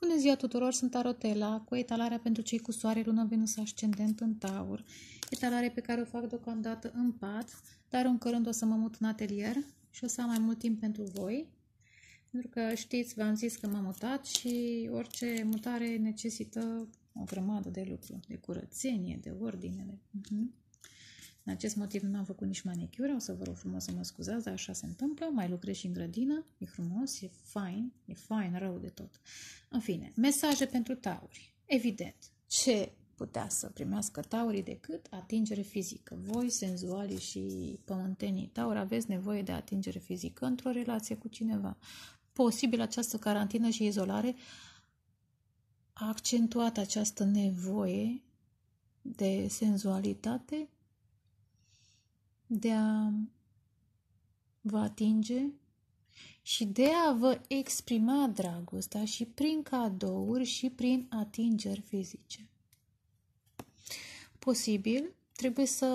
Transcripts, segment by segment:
Bună ziua tuturor, sunt Arotela cu etalarea pentru cei cu soare, lună, venus, ascendent în taur. Etalare pe care o fac deocamdată în pat, dar în curând o să mă mut în atelier și o să am mai mult timp pentru voi. Pentru că știți, v-am zis că m-am mutat și orice mutare necesită o grămadă de lucru, de curățenie, de ordine. Uh mhm. -huh. În acest motiv nu am făcut nici manicure, o să vă rog frumos să mă scuzați, dar așa se întâmplă. Mai lucrez și în grădină, e frumos, e fain, e fain, rău de tot. În fine, mesaje pentru tauri. Evident, ce putea să primească taurii decât atingere fizică. Voi, senzuali și pământenii tauri, aveți nevoie de atingere fizică într-o relație cu cineva. Posibil această carantină și izolare a accentuat această nevoie de senzualitate de a vă atinge și de a vă exprima dragostea și prin cadouri și prin atingeri fizice. Posibil, trebuie să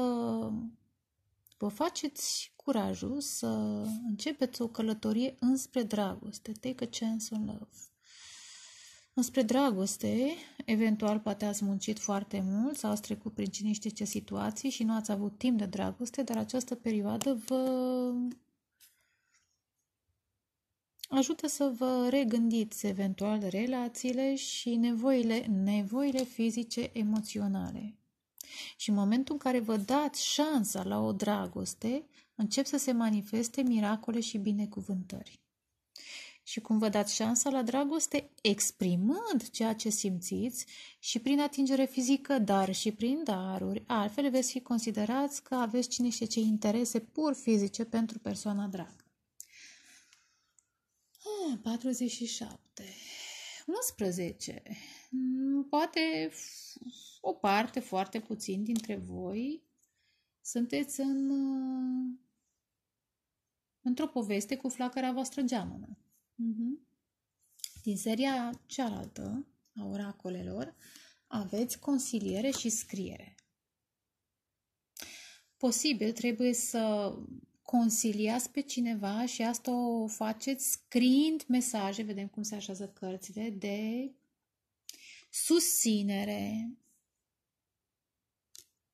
vă faceți curajul să începeți o călătorie înspre dragoste. Take a chance on love. Înspre dragoste, eventual poate ați muncit foarte mult sau ați trecut prin cine știe ce situații și nu ați avut timp de dragoste, dar această perioadă vă ajută să vă regândiți eventual relațiile și nevoile, nevoile fizice emoționale. Și în momentul în care vă dați șansa la o dragoste, încep să se manifeste miracole și binecuvântări și cum vă dați șansa la dragoste exprimând ceea ce simțiți și prin atingere fizică, dar și prin daruri. Altfel veți fi considerați că aveți cine știe ce interese pur fizice pentru persoana dragă. 47. Ah, 11. Mm, poate o parte foarte puțin dintre voi sunteți în, uh, într-o poveste cu flacăra voastră geamănă. Mhm. Din seria cealaltă a oracolelor aveți consiliere și scriere. Posibil trebuie să consiliați pe cineva și asta o faceți scriind mesaje, vedem cum se așează cărțile, de susținere.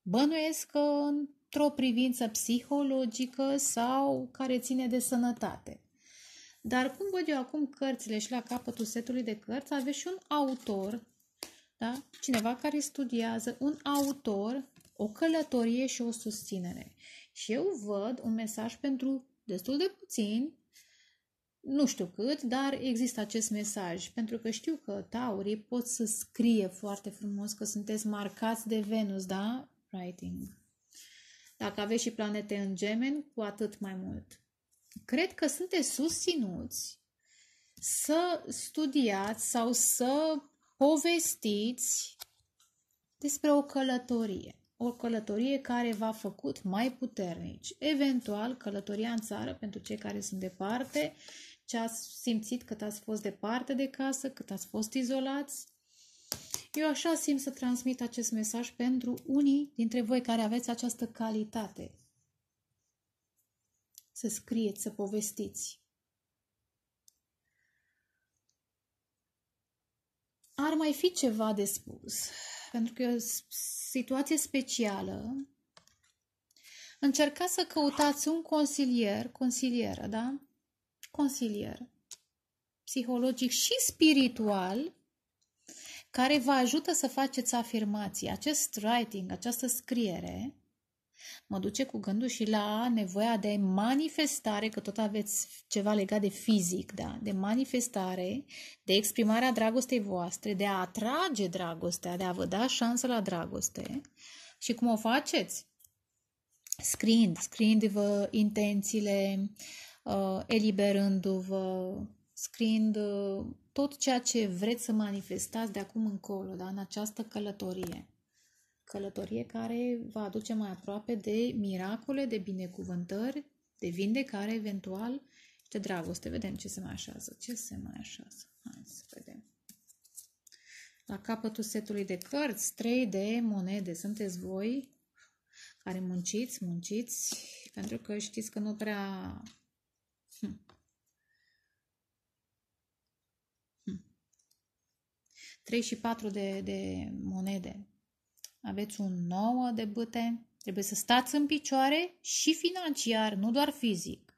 Bănuiesc că într-o privință psihologică sau care ține de sănătate. Dar cum văd eu acum cărțile și la capătul setului de cărți aveți și un autor, da? cineva care studiază, un autor, o călătorie și o susținere. Și eu văd un mesaj pentru destul de puțin, nu știu cât, dar există acest mesaj, pentru că știu că taurii pot să scrie foarte frumos că sunteți marcați de Venus, da? Writing. Dacă aveți și planete în gemeni, cu atât mai mult cred că sunteți susținuți să studiați sau să povestiți despre o călătorie. O călătorie care v-a făcut mai puternici. Eventual, călătoria în țară pentru cei care sunt departe, ce ați simțit cât ați fost departe de casă, cât ați fost izolați. Eu așa simt să transmit acest mesaj pentru unii dintre voi care aveți această calitate să scrieți, să povestiți. Ar mai fi ceva de spus, pentru că e o situație specială. Încercați să căutați un consilier, consilieră, da? Consilier psihologic și spiritual care vă ajută să faceți afirmații. Acest writing, această scriere, Mă duce cu gândul și la nevoia de manifestare, că tot aveți ceva legat de fizic, da? de manifestare, de exprimarea dragostei voastre, de a atrage dragostea, de a vă da șansă la dragoste. Și cum o faceți? Scriind, scriindu-vă intențiile, uh, eliberându-vă, scriind uh, tot ceea ce vreți să manifestați de acum încolo, da? în această călătorie. Călătorie care va aduce mai aproape de miracole, de binecuvântări, de vindecare eventual și de dragoste. Vedem ce se mai așează. Ce se mai așează? Hai să vedem. La capătul setului de cărți, 3 de monede. Sunteți voi care munciți, munciți, pentru că știți că nu prea... Hm. Hm. 3 și 4 de, de monede aveți un nouă de bâte, trebuie să stați în picioare și financiar, nu doar fizic.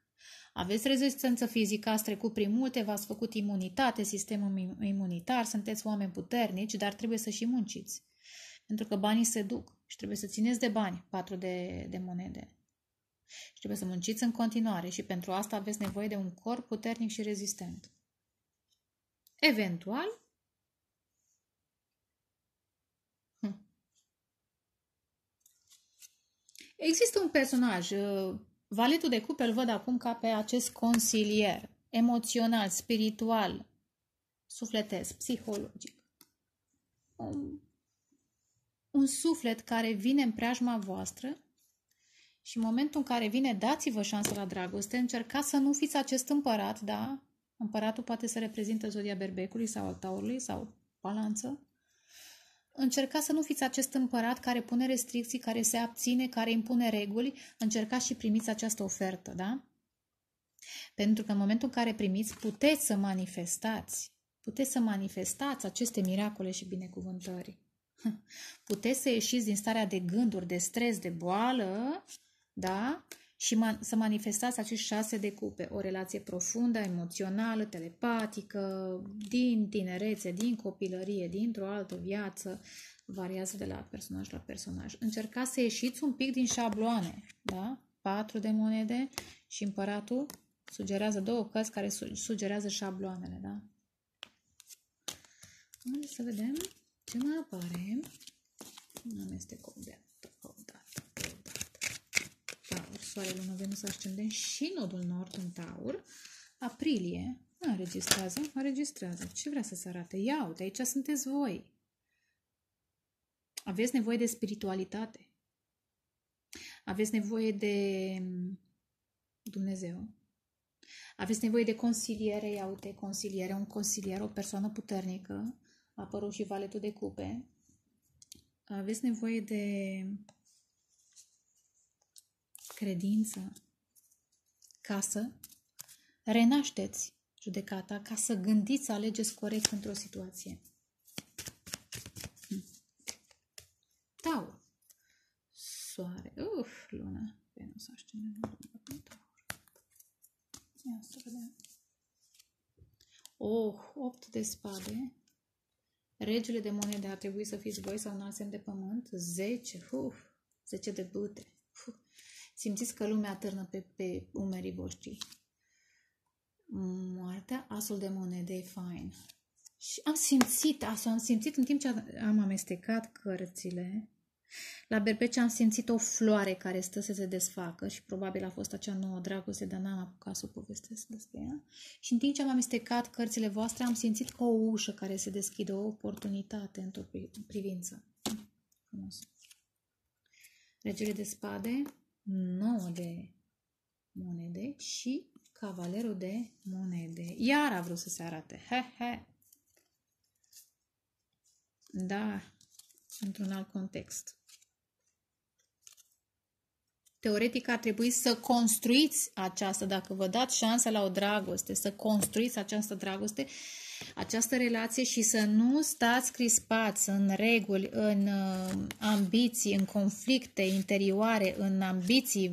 Aveți rezistență fizică, ați trecut prin multe, v-ați făcut imunitate, sistemul imunitar, sunteți oameni puternici, dar trebuie să și munciți. Pentru că banii se duc și trebuie să țineți de bani, patru de, de monede. Și trebuie să munciți în continuare și pentru asta aveți nevoie de un corp puternic și rezistent. Eventual, Există un personaj, uh, valetul de cupe îl văd acum ca pe acest consilier, emoțional, spiritual, sufletesc, psihologic. Un, un suflet care vine în preajma voastră și în momentul în care vine, dați-vă șansa la dragoste, încercați să nu fiți acest împărat, da? Împăratul poate să reprezintă zodia berbecului sau al taurului sau balanță. Încercați să nu fiți acest împărat care pune restricții, care se abține, care impune reguli. Încercați și primiți această ofertă, da? Pentru că în momentul în care primiți, puteți să manifestați. Puteți să manifestați aceste miracole și binecuvântări. Puteți să ieșiți din starea de gânduri, de stres, de boală, da? și man- să manifestați acești șase de cupe, o relație profundă, emoțională, telepatică, din tinerețe, din copilărie, dintr-o altă viață, variază de la personaj la personaj. Încercați să ieșiți un pic din șabloane, da? Patru de monede și împăratul sugerează două cărți care sugerează șabloanele, da? Hai să vedem ce mai apare. Nu este de Soare, Lună, Venus, Ascendent și nodul nord în Taur, aprilie, nu înregistrează, înregistrează. Ce vrea să se arate? Ia uite, aici sunteți voi. Aveți nevoie de spiritualitate. Aveți nevoie de mm, Dumnezeu. Aveți nevoie de consiliere, ia uite, consiliere, un consilier, o persoană puternică, a apărut și valetul de cupe. Aveți nevoie de credință, ca să renașteți judecata, ca să gândiți, să alegeți corect într-o situație. Hmm. Tau. Soare. Uf, luna. Venus, ascendent, Ia să vedem. Oh, 8 de spade. Regele de monede ar trebui să fiți voi sau un semn de pământ. 10. Uf, 10 de bute. Uf. Simțiți că lumea târnă pe, pe umerii voștri. Moartea, asul de monede e fain. Și am simțit, asul, am simțit în timp ce am amestecat cărțile, la berbece am simțit o floare care stă să se desfacă și probabil a fost acea nouă dragoste, dar n-am apucat să o povestesc despre ea. Și în timp ce am amestecat cărțile voastre, am simțit că o ușă care se deschide, o oportunitate într-o privință. Frumos. Regele de spade, 9 de monede și cavalerul de monede. Iar a vrut să se arate. He, he. Da, într-un alt context. Teoretic ar trebui să construiți aceasta, dacă vă dați șansa la o dragoste, să construiți această dragoste, această relație și să nu stați crispați în reguli, în uh, ambiții, în conflicte interioare, în ambiții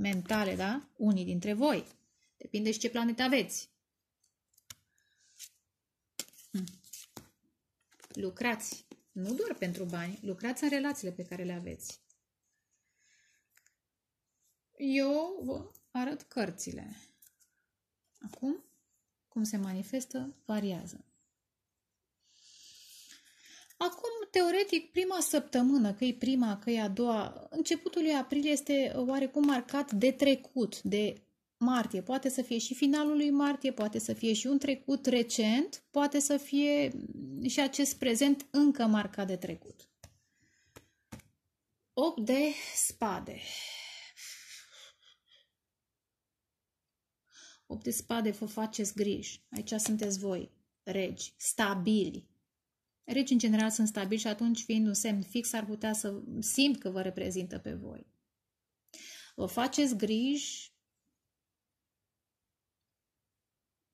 mentale, da? Unii dintre voi. Depinde și ce planetă aveți. Hmm. Lucrați. Nu doar pentru bani, lucrați în relațiile pe care le aveți. Eu vă arăt cărțile. Acum cum se manifestă, variază. Acum, teoretic, prima săptămână, că e prima, că e a doua, începutul lui aprilie este oarecum marcat de trecut, de martie. Poate să fie și finalul lui martie, poate să fie și un trecut recent, poate să fie și acest prezent încă marcat de trecut. 8 de spade. 8 de spade, vă faceți griji. Aici sunteți voi, regi, stabili. Regi, în general, sunt stabili și atunci, fiind un semn fix, ar putea să simt că vă reprezintă pe voi. Vă faceți griji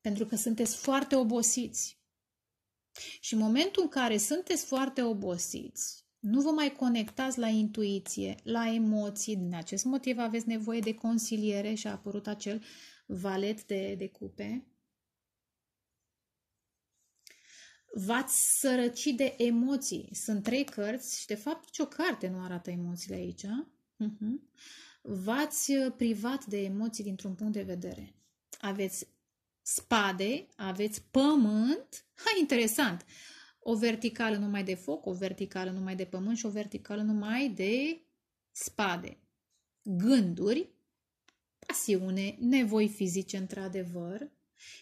pentru că sunteți foarte obosiți. Și în momentul în care sunteți foarte obosiți, nu vă mai conectați la intuiție, la emoții, din acest motiv aveți nevoie de consiliere și a apărut acel valet de, de cupe, v-ați sărăci de emoții. Sunt trei cărți și, de fapt, nicio carte nu arată emoțiile aici. Mhm. V-ați privat de emoții dintr-un punct de vedere. Aveți spade, aveți pământ. Ha, interesant! O verticală numai de foc, o verticală numai de pământ și o verticală numai de spade. Gânduri, pasiune, nevoi fizice într-adevăr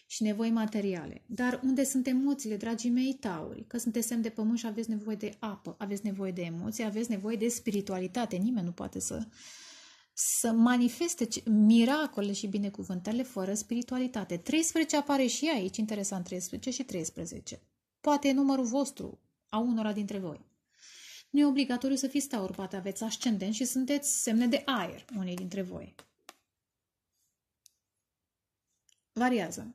și nevoi materiale. Dar unde sunt emoțiile, dragii mei tauri? Că sunteți semn de pământ și aveți nevoie de apă, aveți nevoie de emoții, aveți nevoie de spiritualitate. Nimeni nu poate să să manifeste miracole și binecuvântările fără spiritualitate. 13 apare și aici, interesant, 13 și 13. Poate e numărul vostru, a unora dintre voi. Nu e obligatoriu să fiți taur, poate aveți ascendent și sunteți semne de aer, unii dintre voi. Variază.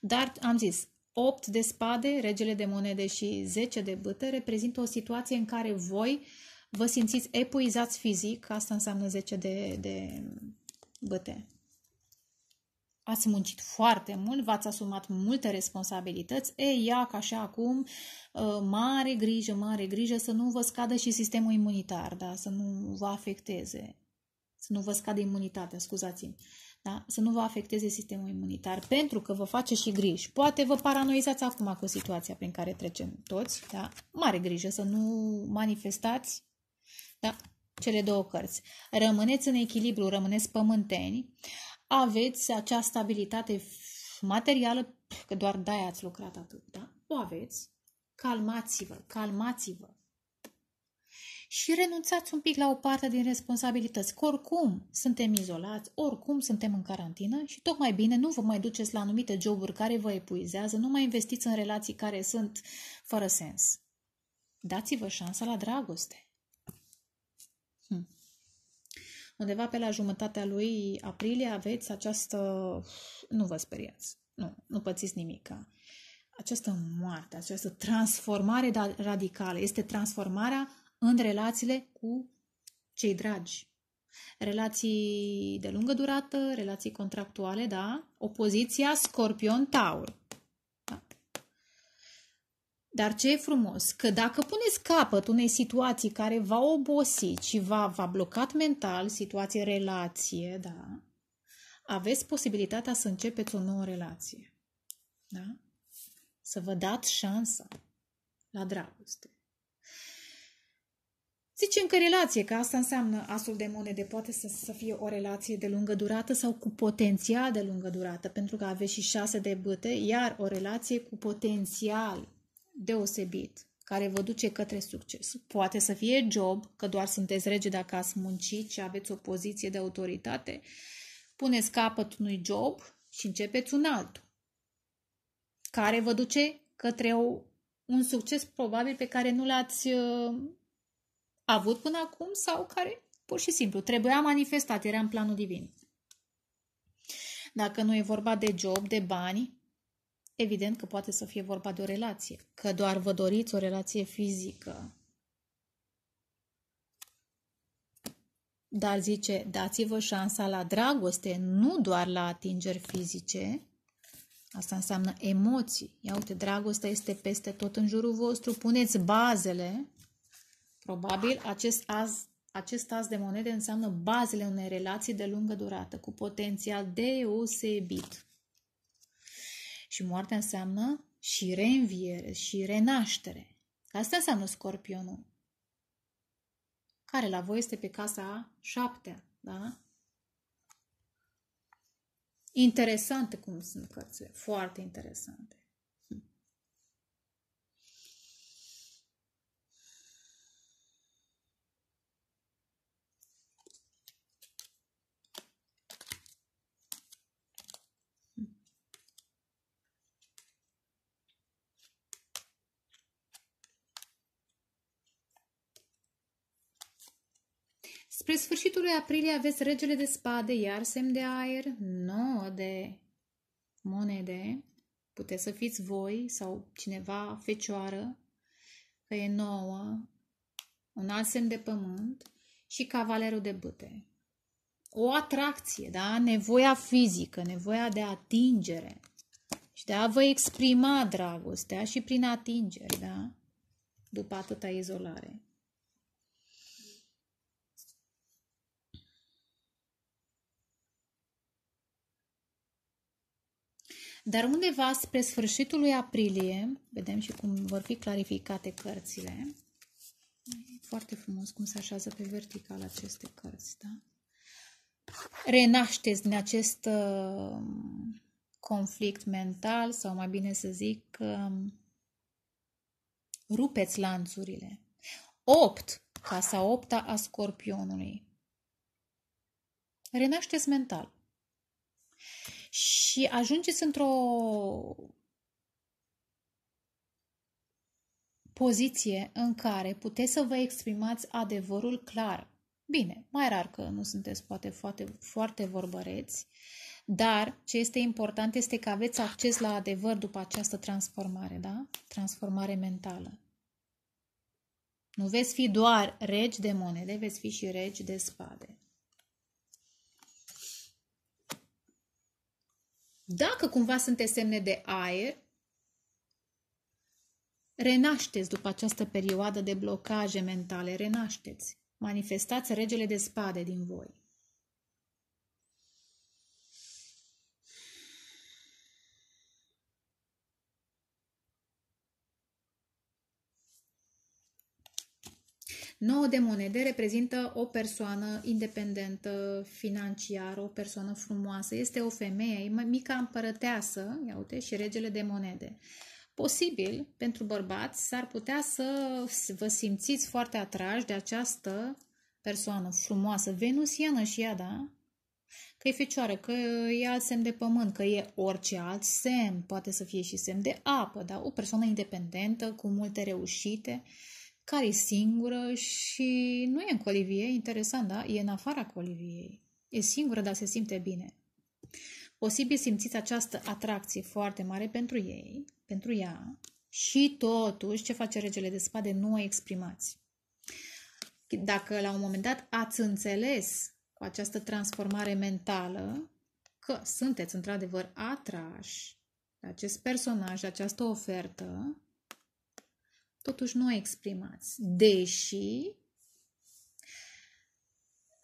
Dar am zis, 8 de spade, regele de monede și 10 de bâte reprezintă o situație în care voi vă simțiți epuizați fizic, asta înseamnă 10 de, de bâte. Ați muncit foarte mult, v-ați asumat multe responsabilități, e, ia ca așa acum, ă, mare grijă, mare grijă să nu vă scadă și sistemul imunitar, da? să nu vă afecteze, să nu vă scadă imunitatea, scuzați-mi da? să nu vă afecteze sistemul imunitar, pentru că vă face și griji. Poate vă paranoizați acum cu situația prin care trecem toți, da? mare grijă să nu manifestați da? cele două cărți. Rămâneți în echilibru, rămâneți pământeni, aveți acea stabilitate materială, că doar de-aia ați lucrat atât, da? O aveți, calmați-vă, calmați-vă, și renunțați un pic la o parte din responsabilități, oricum suntem izolați, oricum suntem în carantină și tocmai bine nu vă mai duceți la anumite joburi care vă epuizează, nu mai investiți în relații care sunt fără sens. Dați-vă șansa la dragoste. Hm. Undeva pe la jumătatea lui aprilie aveți această... Nu vă speriați, nu, nu pățiți nimic. Această moarte, această transformare radicală este transformarea în relațiile cu cei dragi. Relații de lungă durată, relații contractuale, da? Opoziția Scorpion-Taur. Da. Dar ce e frumos, că dacă puneți capăt unei situații care v-a obosit și v-a, v-a blocat mental, situație, relație, da? Aveți posibilitatea să începeți o nouă relație. Da? Să vă dați șansa la dragoste. Zicem că relație, că asta înseamnă asul de monede, poate să, să fie o relație de lungă durată sau cu potențial de lungă durată, pentru că aveți și șase de băte, iar o relație cu potențial deosebit, care vă duce către succes. Poate să fie job, că doar sunteți rege dacă ați muncit și aveți o poziție de autoritate, puneți capăt unui job și începeți un altul, care vă duce către o, un succes probabil pe care nu l-ați uh, avut până acum sau care pur și simplu trebuia manifestat, era în planul divin. Dacă nu e vorba de job, de bani, evident că poate să fie vorba de o relație, că doar vă doriți o relație fizică. Dar zice, dați-vă șansa la dragoste, nu doar la atingeri fizice. Asta înseamnă emoții. Ia uite, dragostea este peste tot în jurul vostru. Puneți bazele Probabil acest az, acest az de monede înseamnă bazele unei relații de lungă durată, cu potențial deosebit. Și moartea înseamnă și reînviere, și renaștere. Asta înseamnă scorpionul, care la voi este pe casa a șaptea, da? Interesante cum sunt cărțile, foarte interesante. Spre sfârșitul lui aprilie aveți regele de spade, iar semn de aer, nouă de monede. Puteți să fiți voi sau cineva fecioară, că e nouă, un alt semn de pământ și cavalerul de bâte. O atracție, da? Nevoia fizică, nevoia de atingere și de a vă exprima dragostea și prin atingere, da? După atâta izolare. Dar undeva spre sfârșitul lui aprilie, vedem și cum vor fi clarificate cărțile. E foarte frumos cum se așează pe vertical aceste cărți, da? Renașteți din acest uh, conflict mental sau mai bine să zic um, rupeți lanțurile. 8. Casa 8 a scorpionului. Renașteți mental și ajungeți într-o poziție în care puteți să vă exprimați adevărul clar. Bine, mai rar că nu sunteți poate foarte, foarte vorbăreți, dar ce este important este că aveți acces la adevăr după această transformare, da? Transformare mentală. Nu veți fi doar regi de monede, veți fi și regi de spade. Dacă cumva sunteți semne de aer, renașteți după această perioadă de blocaje mentale, renașteți. Manifestați regele de spade din voi. 9 de monede reprezintă o persoană independentă financiară, o persoană frumoasă. Este o femeie, e mica împărăteasă, ia uite, și regele de monede. Posibil, pentru bărbați, s-ar putea să vă simțiți foarte atrași de această persoană frumoasă, venusiană și ea, da? Că e fecioară, că e alt semn de pământ, că e orice alt semn, poate să fie și semn de apă, da? O persoană independentă, cu multe reușite. Uh, care e singură și nu e în colivie, interesant, da? E în afara coliviei. E singură, dar se simte bine. Posibil simțiți această atracție foarte mare pentru ei, pentru ea, și totuși ce face regele de spade nu o exprimați. Dacă la un moment dat ați înțeles cu această transformare mentală că sunteți într-adevăr atrași de acest personaj, de această ofertă, totuși nu o exprimați. Deși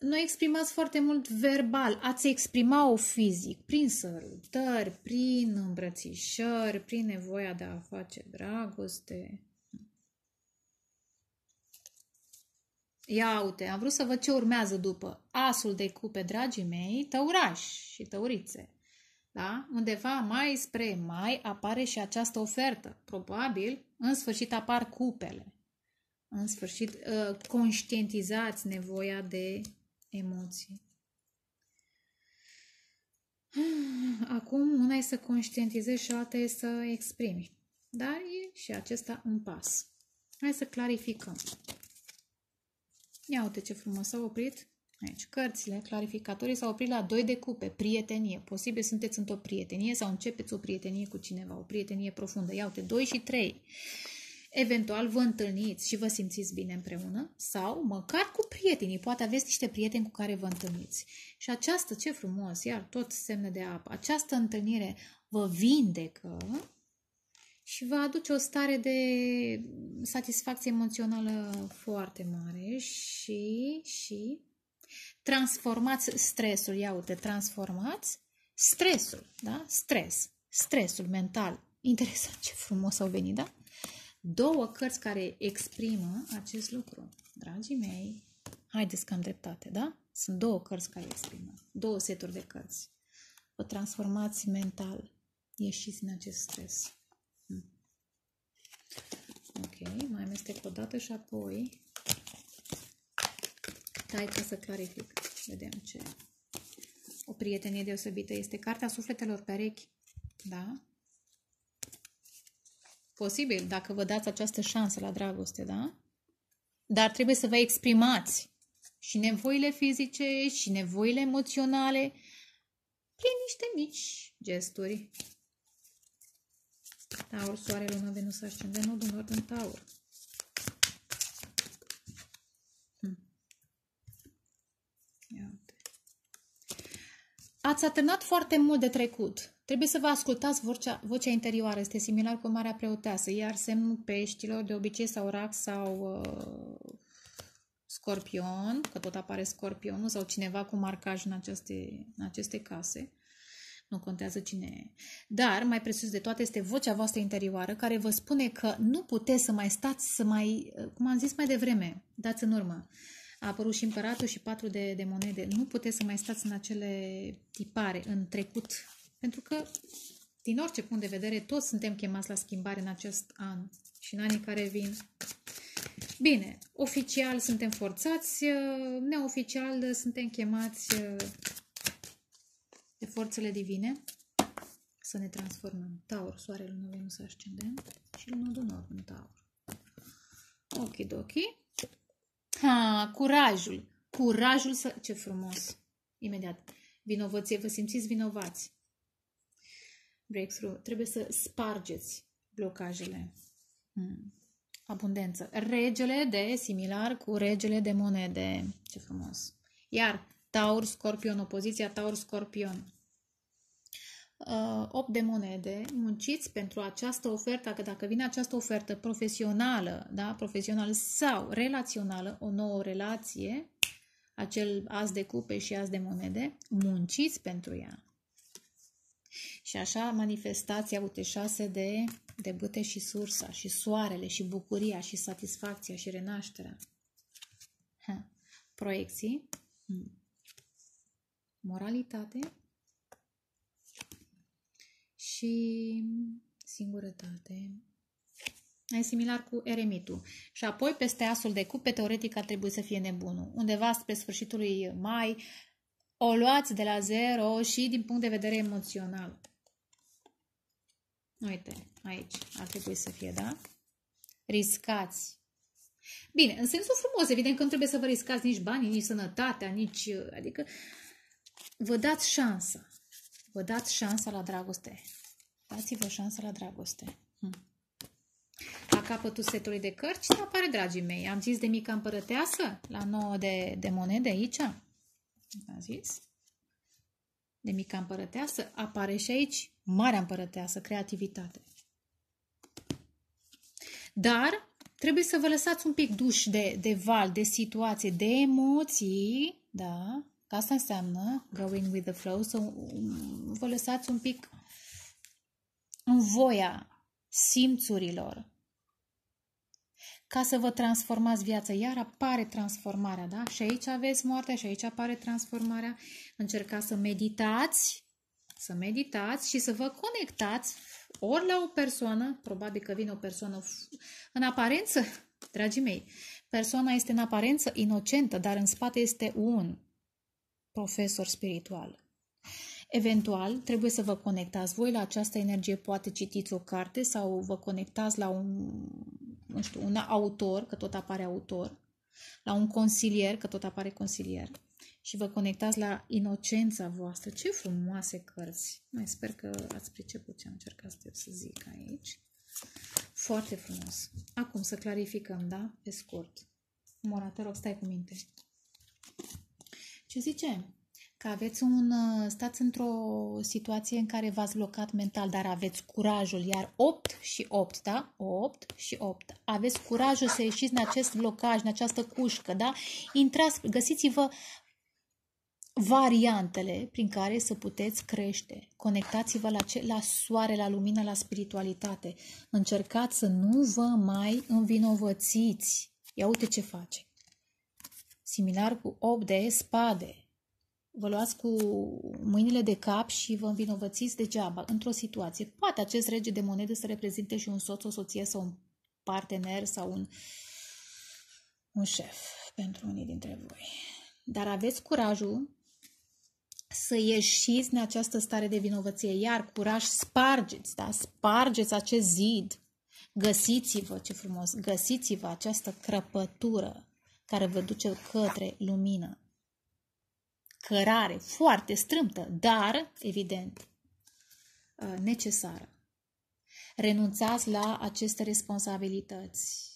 nu exprimați foarte mult verbal, ați exprima-o fizic, prin sărutări, prin îmbrățișări, prin nevoia de a face dragoste. Ia uite, am vrut să văd ce urmează după asul de cupe, dragii mei, tăurași și tăurițe. Da? Undeva mai spre mai apare și această ofertă. Probabil, în sfârșit apar cupele. În sfârșit, ă, conștientizați nevoia de emoții. Acum, una e să conștientizezi și alta e să exprimi. Dar e și acesta un pas. Hai să clarificăm. Ia uite ce frumos s-a oprit Aici, cărțile, clarificatorii s-au oprit la doi de cupe, prietenie. Posibil sunteți într-o prietenie sau începeți o prietenie cu cineva, o prietenie profundă. Iau-te, doi și trei, Eventual vă întâlniți și vă simțiți bine împreună sau măcar cu prietenii. Poate aveți niște prieteni cu care vă întâlniți. Și această, ce frumos, iar tot semne de apă, această întâlnire vă vindecă și vă aduce o stare de satisfacție emoțională foarte mare și, și transformați stresul, ia uite, transformați stresul, da? Stres, stresul mental. Interesant ce frumos au venit, da? Două cărți care exprimă acest lucru. Dragii mei, haideți că am dreptate, da? Sunt două cărți care exprimă, două seturi de cărți. Vă transformați mental, ieșiți din acest stres. Hm. Ok, mai amestec o dată și apoi Stai ca să clarific. Vedem ce... O prietenie deosebită este Cartea Sufletelor Perechi. Da? Posibil, dacă vă dați această șansă la dragoste, da? Dar trebuie să vă exprimați și nevoile fizice, și nevoile emoționale, prin niște mici gesturi. Taur, soare, Luna, venus, ascendent, nodul nord în taur. Ați atârnat foarte mult de trecut. Trebuie să vă ascultați vocea, vocea interioară. Este similar cu Marea Preoteasă, iar semnul peștilor de obicei sau rac sau uh, scorpion, că tot apare scorpionul sau cineva cu marcaj în aceste, în aceste case. Nu contează cine e. Dar, mai presus de toate, este vocea voastră interioară care vă spune că nu puteți să mai stați, să mai, uh, cum am zis mai devreme, dați în urmă. Uh, a apărut și împăratul și patru de, de monede. Nu puteți să mai stați în acele tipare, în trecut, pentru că, din orice punct de vedere, toți suntem chemați la schimbare în acest an și în anii care vin. Bine, oficial suntem forțați, uh, neoficial suntem chemați uh, de forțele divine să ne transformăm. Taur, Soare, nu să ascendem și Lună, Dunor în Taur. Ok, Okidoki. Ha, curajul. Curajul să... Ce frumos. Imediat. Vinovăție. Vă simțiți vinovați. Breakthrough. Trebuie să spargeți blocajele. Hmm. Abundență. Regele de similar cu regele de monede. Ce frumos. Iar Taur, Scorpion. Opoziția Taur, Scorpion. 8 uh, de monede, munciți pentru această ofertă, că dacă vine această ofertă profesională, da, profesională sau relațională, o nouă relație, acel as de cupe și as de monede, munciți pentru ea. Și așa manifestația uite, șase de, de bâte și sursa, și soarele, și bucuria, și satisfacția, și renașterea. Ha. Proiecții. Hmm. Moralitate și singurătate. E similar cu eremitul. Și apoi, peste asul de cupe, teoretic ar trebui să fie nebunul. Undeva spre sfârșitul lui mai, o luați de la zero și din punct de vedere emoțional. Uite, aici ar trebui să fie, da? Riscați. Bine, în sensul frumos, evident că nu trebuie să vă riscați nici banii, nici sănătatea, nici... Adică vă dați șansa. Vă dați șansa la dragoste. Dați-vă șansa la dragoste. Hm. La capătul setului de cărți ne apare, dragii mei. Am zis de mica împărăteasă la 9 de, de monede aici. Am zis? De mica împărăteasă apare și aici marea împărăteasă, creativitate. Dar trebuie să vă lăsați un pic duș de, de val, de situație, de emoții, da? Că asta înseamnă going with the flow, să vă lăsați un pic în voia simțurilor. Ca să vă transformați viața, iar apare transformarea, da? Și aici aveți moartea și aici apare transformarea. Încercați să meditați, să meditați și să vă conectați ori la o persoană, probabil că vine o persoană în aparență, dragii mei, persoana este în aparență inocentă, dar în spate este un profesor spiritual. Eventual, trebuie să vă conectați voi la această energie, poate citiți o carte sau vă conectați la un, nu știu, un autor, că tot apare autor, la un consilier, că tot apare consilier, și vă conectați la inocența voastră. Ce frumoase cărți! Mai sper că ați priceput ce am încercat să zic aici. Foarte frumos. Acum să clarificăm, da? Pe scurt. Mora, te rog, stai cu minte. Ce zice? că aveți un, ă, stați într-o situație în care v-ați locat mental, dar aveți curajul, iar 8 și 8, da? 8 și 8. Aveți curajul să ieșiți din acest blocaj, în această cușcă, da? Intrați, găsiți-vă variantele prin care să puteți crește. Conectați-vă la, ce, la soare, la lumină, la spiritualitate. Încercați să nu vă mai învinovățiți. Ia uite ce face. Similar cu 8 de spade vă luați cu mâinile de cap și vă învinovățiți degeaba într-o situație. Poate acest rege de monede să reprezinte și un soț, o soție sau un partener sau un, un șef pentru unii dintre voi. Dar aveți curajul să ieșiți din această stare de vinovăție. Iar curaj spargeți, da? Spargeți acest zid. Găsiți-vă, ce frumos, găsiți-vă această crăpătură care vă duce către lumină cărare foarte strâmtă, dar, evident, uh, necesară. Renunțați la aceste responsabilități.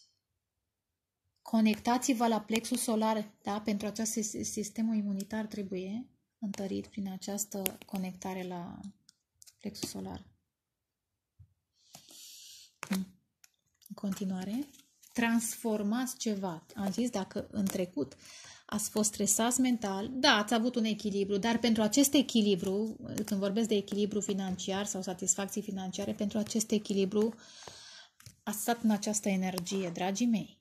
Conectați-vă la plexul solar, da? Pentru acest sistemul imunitar trebuie întărit prin această conectare la plexul solar. În continuare, transformați ceva. Am zis, dacă în trecut ați fost stresați mental, da, ați avut un echilibru, dar pentru acest echilibru, când vorbesc de echilibru financiar sau satisfacții financiare, pentru acest echilibru ați stat în această energie, dragii mei.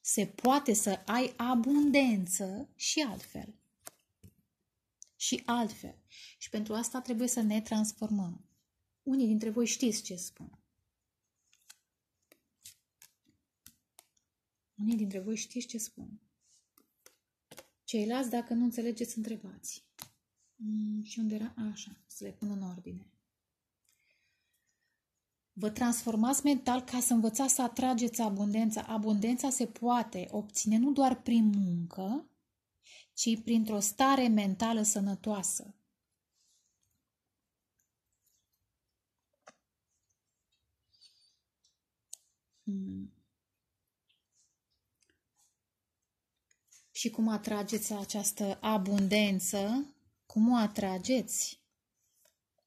Se poate să ai abundență și altfel. Și altfel. Și pentru asta trebuie să ne transformăm. Unii dintre voi știți ce spun. Unii dintre voi știți ce spun. Ceilalți, dacă nu înțelegeți, întrebați. Mm, și unde era? Așa, să le pun în ordine. Vă transformați mental ca să învățați să atrageți abundența. Abundența se poate obține nu doar prin muncă, ci printr-o stare mentală sănătoasă. Mm. și cum atrageți această abundență, cum o atrageți?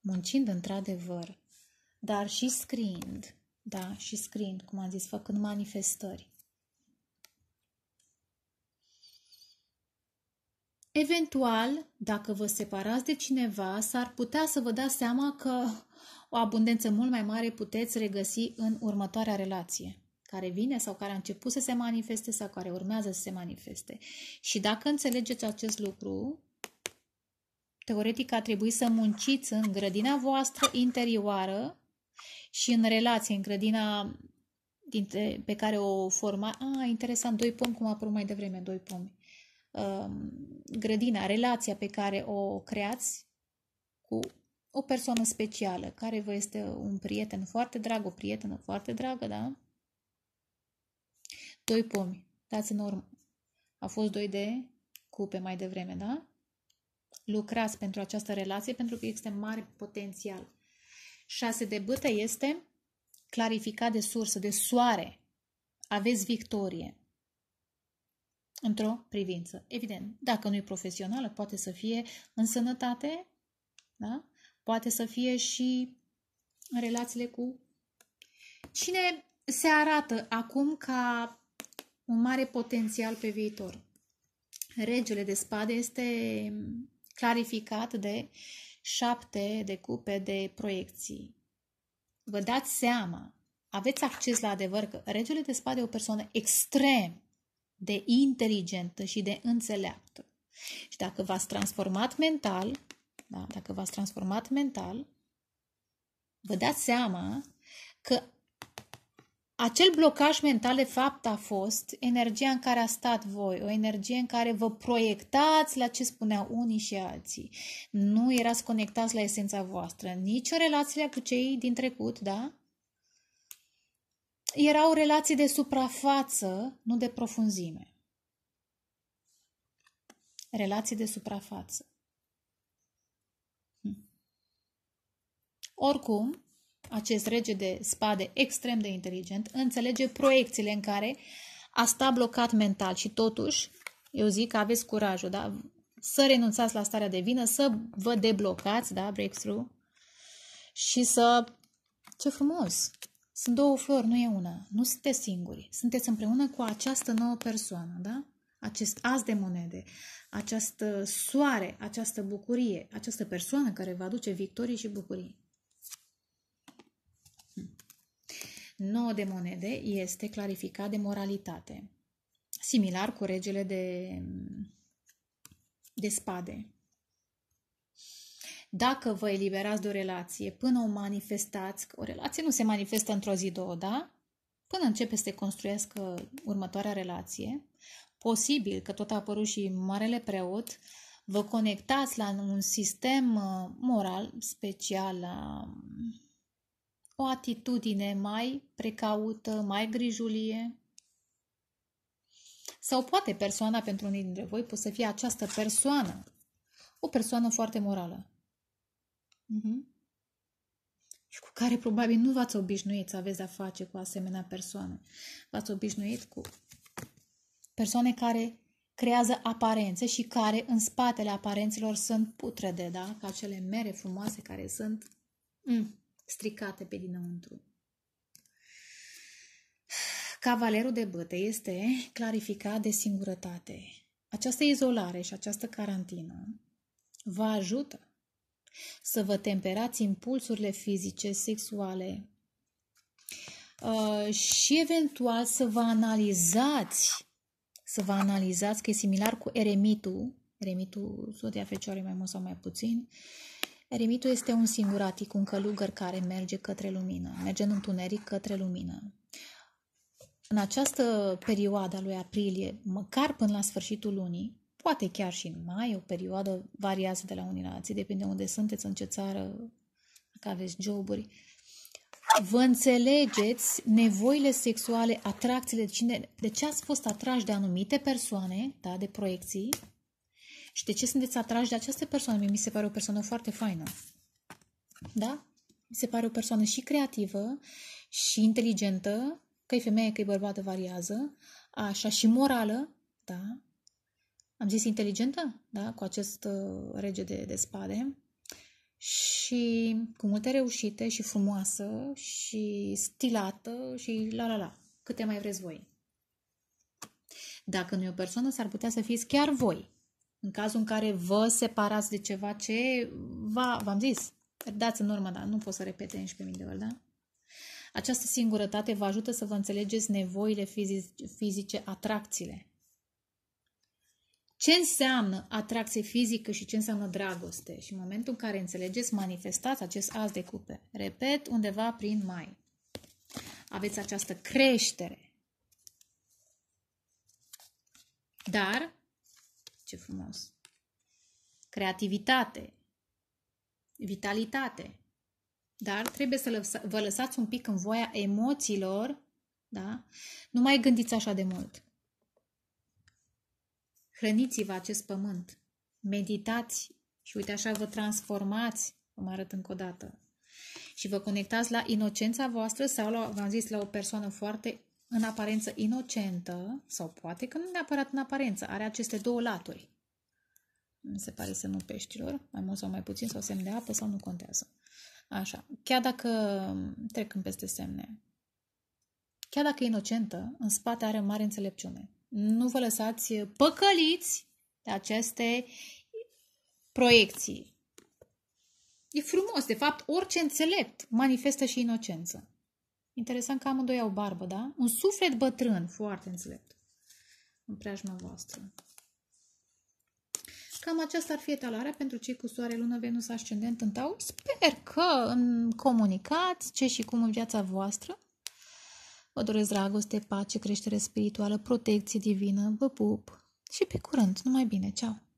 Muncind într-adevăr, dar și scriind, da, și scriind, cum am zis, făcând manifestări. Eventual, dacă vă separați de cineva, s-ar putea să vă dați seama că o abundență mult mai mare puteți regăsi în următoarea relație care vine sau care a început să se manifeste sau care urmează să se manifeste. Și dacă înțelegeți acest lucru, teoretic ar trebui să munciți în grădina voastră interioară și în relație, în grădina dintre, pe care o forma... Ah, interesant, doi pomi, cum apărut mai devreme, doi pomi. Um, grădina, relația pe care o creați cu o persoană specială, care vă este un prieten foarte drag, o prietenă foarte dragă, da? doi pomi. Dați în urmă. A fost doi de cupe mai devreme, da? Lucrați pentru această relație pentru că este mare potențial. șase de bâtă este clarificat de sursă, de soare. Aveți victorie într-o privință. Evident, dacă nu e profesională, poate să fie în sănătate, da? poate să fie și în relațiile cu... Cine se arată acum ca un mare potențial pe viitor. Regele de spade este clarificat de șapte de cupe de proiecții. Vă dați seama, aveți acces la adevăr că regele de spade e o persoană extrem de inteligentă și de înțeleaptă. Și dacă v-ați transformat mental, da, dacă v-ați transformat mental, vă dați seama că acel blocaj mental, de fapt, a fost energia în care a stat voi, o energie în care vă proiectați la ce spuneau unii și alții. Nu erați conectați la esența voastră, nici o relație cu cei din trecut, da? Erau relații de suprafață, nu de profunzime. Relații de suprafață. Hm. Oricum, acest rege de spade extrem de inteligent înțelege proiecțiile în care a sta blocat mental și totuși, eu zic că aveți curajul, da? să renunțați la starea de vină, să vă deblocați, da, breakthrough, și să... Ce frumos! Sunt două flori, nu e una. Nu sunteți singuri. Sunteți împreună cu această nouă persoană, da? Acest as de monede, această soare, această bucurie, această persoană care vă aduce victorie și bucurie. 9 de monede este clarificat de moralitate, similar cu regele de, de spade. Dacă vă eliberați de o relație până o manifestați, o relație nu se manifestă într-o zi, două, da? Până începe să se construiască următoarea relație, posibil că tot a apărut și Marele Preot, vă conectați la un sistem uh, moral special, la o atitudine mai precaută, mai grijulie. Sau poate persoana pentru unii dintre voi poate să fie această persoană, o persoană foarte morală. Uh-huh. Și cu care probabil nu v-ați obișnuit să aveți de-a face cu asemenea persoană. V-ați obișnuit cu persoane care creează aparențe și care în spatele aparențelor sunt putrede, da? Ca acele mere frumoase care sunt... Mm stricate pe dinăuntru. Cavalerul de băte este clarificat de singurătate. Această izolare și această carantină vă ajută să vă temperați impulsurile fizice, sexuale uh, și eventual să vă analizați să vă analizați că e similar cu eremitul, eremitul soția fecioare mai mult sau mai puțin, Eremitul este un singuratic, un călugăr care merge către lumină, merge în întuneric către lumină. În această perioadă a lui aprilie, măcar până la sfârșitul lunii, poate chiar și în mai, o perioadă variază de la unii la alții, depinde unde sunteți, în ce țară, dacă aveți joburi, vă înțelegeți nevoile sexuale, atracțiile, de cine, de ce ați fost atrași de anumite persoane, da, de proiecții, și de ce sunteți atrași de această persoană? Mi se pare o persoană foarte faină. Da? Mi se pare o persoană și creativă, și inteligentă, că e femeie, că e bărbată, variază, așa, și morală, da? Am zis inteligentă, da? Cu acest uh, rege de, de spade. Și cu multe reușite și frumoasă și stilată și la la la, câte mai vreți voi. Dacă nu e o persoană, s-ar putea să fiți chiar voi. În cazul în care vă separați de ceva ce v-am zis, dați în urmă, dar nu pot să repete 11.000 de ori, da? Această singurătate vă ajută să vă înțelegeți nevoile fizice, atracțiile. Ce înseamnă atracție fizică și ce înseamnă dragoste? Și în momentul în care înțelegeți, manifestați acest as de cupe. Repet, undeva prin mai. Aveți această creștere. Dar ce frumos! Creativitate, vitalitate. Dar trebuie să vă lăsați un pic în voia emoțiilor, da? Nu mai gândiți așa de mult. Hrăniți-vă acest pământ, meditați și uite așa vă transformați, mă arăt încă o dată, și vă conectați la inocența voastră sau, v-am zis, la o persoană foarte în aparență inocentă, sau poate că nu neapărat în aparență, are aceste două laturi. Mi se pare semnul peștilor, mai mult sau mai puțin, sau semn de apă, sau nu contează. Așa. Chiar dacă trecând peste semne, chiar dacă e inocentă, în spate are mare înțelepciune. Nu vă lăsați păcăliți de aceste proiecții. E frumos, de fapt, orice înțelept manifestă și inocență. Interesant că amândoi au barbă, da? Un suflet bătrân, foarte înțelept, în preajma voastră. Cam aceasta ar fi etalarea pentru cei cu soare, lună, venus, ascendent în tau. Sper că comunicați ce și cum în viața voastră. Vă doresc dragoste, pace, creștere spirituală, protecție divină. Vă pup și pe curând. Numai bine. Ceau!